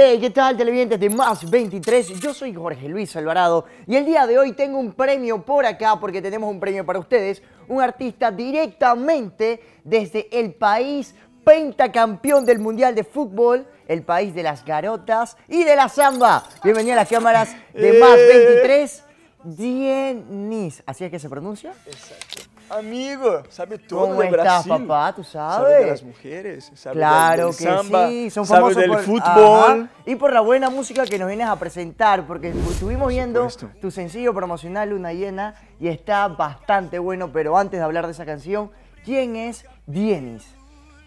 Hey, ¿qué tal televidentes de Más 23? Yo soy Jorge Luis Alvarado y el día de hoy tengo un premio por acá porque tenemos un premio para ustedes, un artista directamente desde el país pentacampeón del Mundial de Fútbol, el país de las garotas y de la samba. Bienvenido a las cámaras de Más 23. Eh. Dienis, ¿así es que se pronuncia? Exacto. Amigo, sabe todo ¿Cómo de estás, papá? ¿Tú sabes? de las mujeres, sabe claro que sí. Son famosos sabe del fútbol. y por la buena música que nos vienes a presentar, porque estuvimos viendo tu sencillo promocional Luna Llena y está bastante bueno, pero antes de hablar de esa canción, ¿quién es Dienis?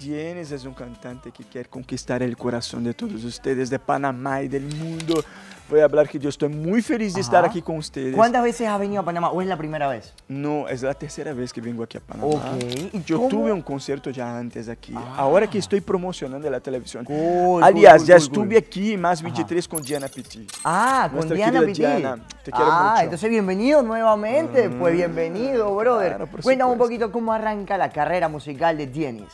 Jenis es un cantante que quiere conquistar el corazón de todos ustedes, de Panamá y del mundo. Voy a hablar que yo estoy muy feliz de estar aquí con ustedes. ¿Cuántas veces has venido a Panamá o es la primera vez? No, es la tercera vez que vengo aquí a Panamá. Ok. yo tuve un concierto ya antes aquí. Ah. Ahora que estoy promocionando la televisión. Alias, ya estuve aquí más 23 con Diana Petit. Ah, con Diana Pitti. Ah, te quiero ah, entonces bienvenido nuevamente. Pues mm. bienvenido, brother. Claro, Cuéntame un poquito cómo arranca la carrera musical de Dienes.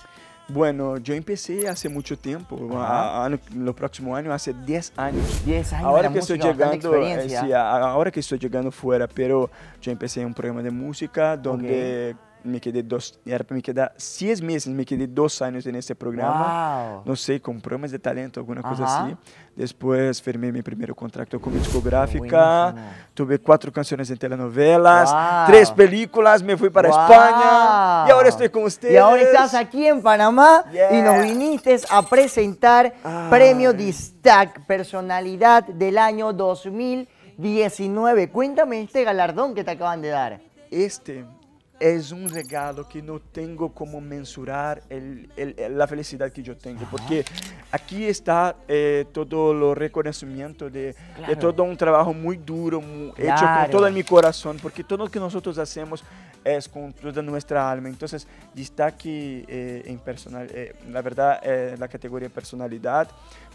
Bueno, yo empecé hace mucho tiempo, a, a, lo próximo año, hace 10 años. 10 años. Ahora que estoy llegando, eh, ahora que estoy llegando fuera, pero yo empecé un programa de música donde me quedé dos, me quedar seis meses, me quedé dos años en este programa. No sé, con problemas de talento, alguna cosa así. Después firmé mi primer contrato con discográfica, tuve cuatro canciones en telenovelas, tres películas, me fui para España y ahora estoy con ustedes. Y ahora estás aquí en Panamá y nos viniste a presentar Premio Distac, Personalidad del año 2019. Cuéntame este galardón que te acaban de dar. Este es un regalo que no tengo como mensurar la felicidad que yo tengo, porque aquí está eh, todo el reconocimiento de, todo un trabajo muy duro, hecho con todo mi corazón, porque todo lo que nosotros hacemos es con toda nuestra alma. Entonces, está eh, en personal, eh, la verdad, la categoría personalidad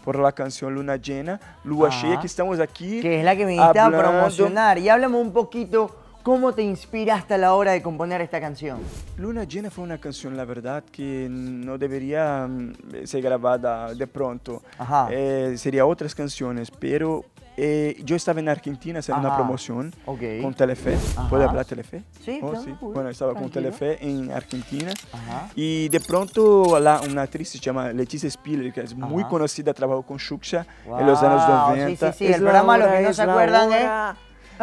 por la canción Luna Llena, Lua ah. que estamos aquí. Que es la que me invitaban a promocionar. Y hablemos un poquito ¿Cómo te inspiraste a la hora de componer esta canción? Luna Llena fue una canción, la verdad, que no debería mm, eh, ser grabada de pronto. Eh, sería otras canciones, pero eh, yo estaba en Argentina haciendo una promoción con Telefe. puede hablar Telefe? Sí, oh, claro. Bueno, estaba con Telefe en Argentina. Y de pronto la, una actriz se llama Leticia Spiller, que es muy conocida, trabajó con Xuxa en los años 90. Sí, sí, sí. el programa, los que no se acuerdan, ¿eh?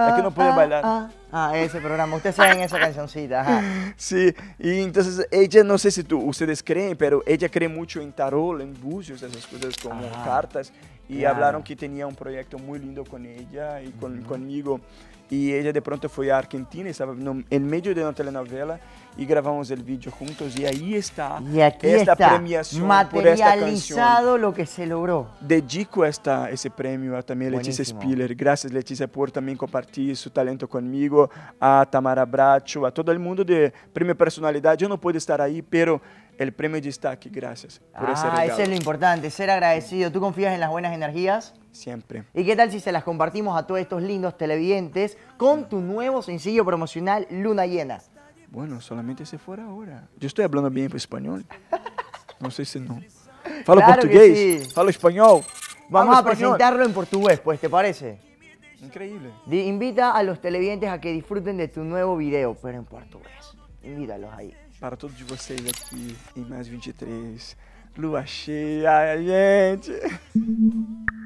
Es que no puede ah, ah, bailar. Ah. Ah, ese programa. Ustedes saben esa cancioncita. Sí, y entonces ella, no sé si tú, ustedes creen, pero ella cree mucho en tarot, en bucios, esas cosas como cartas. Y hablaron que tenía un proyecto muy lindo con ella y con, conmigo. Y ella de pronto fue a Argentina, estaba en medio de una telenovela y grabamos el vídeo juntos y ahí está y aquí esta está, premiación materializado por esta lo que se logró. Dedico esta, ese premio a ah, también a Leticia Spiller. Gracias Leticia por también compartir su talento conmigo a Tamara Bracho, a todo el mundo de Premio Personalidad. Yo no puedo estar ahí, pero el premio ya está aquí. Gracias por ah, ese es lo importante, ser agradecido. ¿Tú confías en las buenas energías? Siempre. ¿Y qué tal si se las compartimos a todos estos lindos televidentes con tu nuevo sencillo promocional Luna Llena? Bueno, solamente si fuera ahora. Yo estoy hablando bien español. No sé si no. Falo portugués, falo español. Vamos a presentarlo en portugués, pues, ¿te parece? Increíble. invita a los televidentes a que disfruten de tu nuevo video, pero en portugués. Invítalos ahí. Para todos vocês aquí, em mais 23, lua cheia, gente.